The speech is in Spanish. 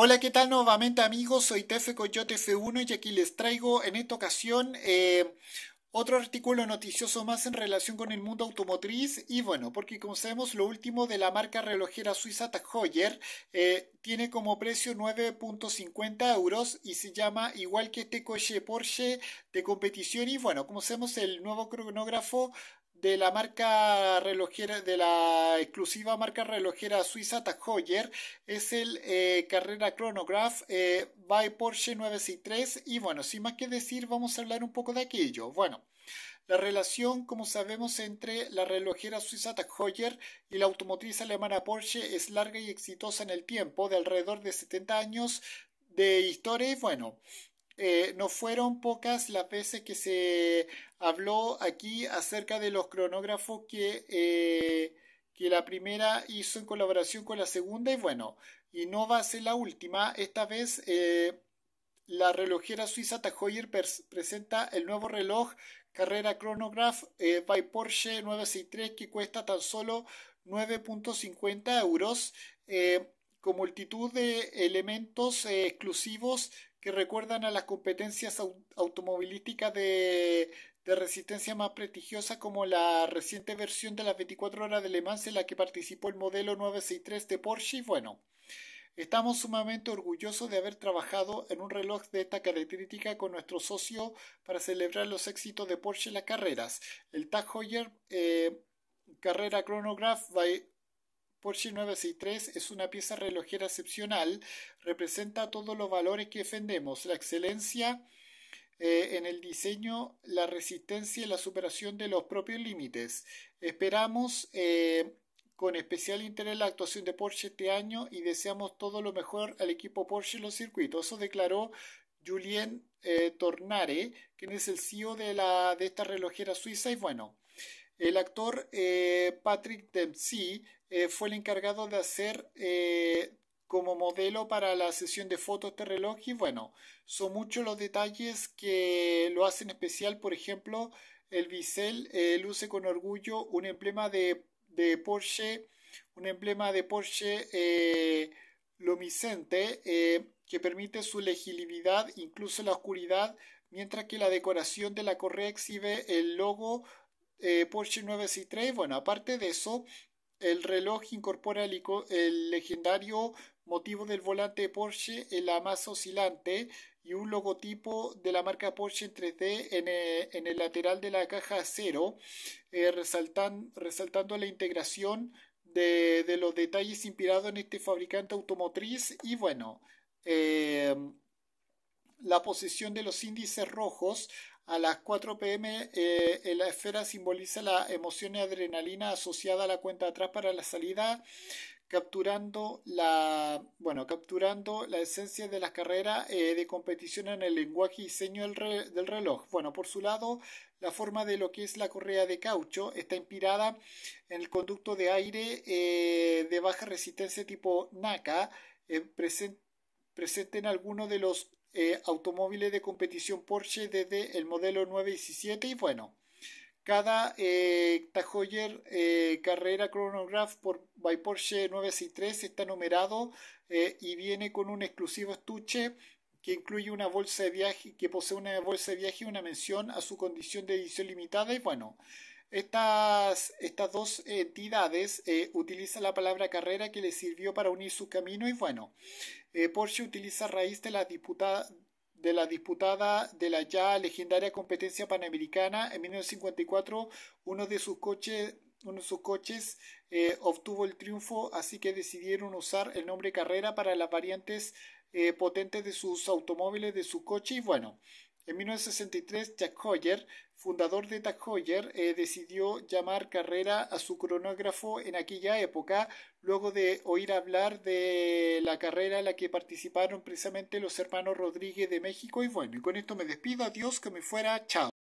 Hola, ¿qué tal nuevamente amigos? Soy TF Coyote F1 y aquí les traigo en esta ocasión eh, otro artículo noticioso más en relación con el mundo automotriz y bueno, porque como sabemos lo último de la marca relojera suiza Tag eh, tiene como precio 9.50 euros y se llama igual que este coche Porsche de competición y bueno, como sabemos el nuevo cronógrafo de la marca relojera, de la exclusiva marca relojera suiza Tag es el eh, Carrera Chronograph eh, by Porsche 963 y bueno, sin más que decir, vamos a hablar un poco de aquello. Bueno, la relación, como sabemos, entre la relojera suiza Tag y la automotriz alemana Porsche es larga y exitosa en el tiempo, de alrededor de 70 años de historia y bueno, eh, no fueron pocas las veces que se habló aquí acerca de los cronógrafos que, eh, que la primera hizo en colaboración con la segunda y bueno, y no va a ser la última. Esta vez eh, la relojera suiza Tajoyer presenta el nuevo reloj Carrera Chronograph by Porsche 963 que cuesta tan solo 9.50 euros con multitud de elementos eh, exclusivos que recuerdan a las competencias automovilísticas de, resistencia más prestigiosa, como la reciente versión de las 24 horas de Le Mans en la que participó el modelo 963 de Porsche. Bueno, estamos sumamente orgullosos de haber trabajado en un reloj de esta característica con nuestro socio para celebrar los éxitos de Porsche en las carreras. El Tag Heuer eh, Carrera Chronograph by Porsche 963 es una pieza relojera excepcional, representa todos los valores que defendemos, la excelencia eh, en el diseño, la resistencia y la superación de los propios límites. Esperamos eh, con especial interés la actuación de Porsche este año y deseamos todo lo mejor al equipo Porsche en los circuitos. Eso declaró Julien eh, Tornare, quien es el CEO de, de esta relojera suiza. Y bueno, el actor eh, Patrick Dempsey eh, fue el encargado de hacer eh, como modelo para la sesión de fotos de reloj y bueno, son muchos los detalles que lo hacen especial. Por ejemplo, el bisel luce con orgullo un emblema de, de Porsche, un emblema de Porsche lomicente que permite su legibilidad incluso en la oscuridad mientras que la decoración de la correa exhibe el logo eh, Porsche 963, bueno, aparte de eso, el reloj incorpora el, legendario motivo del volante de Porsche, la masa oscilante y un logotipo de la marca Porsche en 3D eh, en, el lateral de la caja acero, eh, resaltan, resaltando la integración de, los detalles inspirados en este fabricante automotriz y bueno, eh, la posición de los índices rojos a las 4 pm eh, la esfera simboliza la emoción y adrenalina asociada a la cuenta atrás para la salida, capturando la, bueno, capturando la esencia de las carreras eh, de competición en el lenguaje y diseño del, reloj. Bueno, por su lado, la forma de lo que es la correa de caucho está inspirada en el conducto de aire eh, de baja resistencia tipo NACA, presente en algunos de los eh, automóviles de competición Porsche desde el modelo 917 y bueno, cada eh, eh, Carrera Chronograph por, by Porsche 963 está numerado eh, y viene con un exclusivo estuche que incluye una bolsa de viaje, que posee una bolsa de viaje y una mención a su condición de edición limitada y bueno, estas, dos entidades eh, utilizan la palabra carrera que les sirvió para unir su camino y bueno, eh, Porsche utiliza raíz de la de la disputada de la ya legendaria competencia panamericana en 1954 uno de sus coches uno de sus coches obtuvo el triunfo así que decidieron usar el nombre carrera para las variantes eh, potentes de sus automóviles de su coche y bueno en 1963, Jack Hoyer, fundador de Jack Hoyer, eh, decidió llamar carrera a su cronógrafo en aquella época, luego de oír hablar de la carrera en la que participaron precisamente los hermanos Rodríguez de México. Y bueno, y con esto me despido, adiós, que me fuera, chao.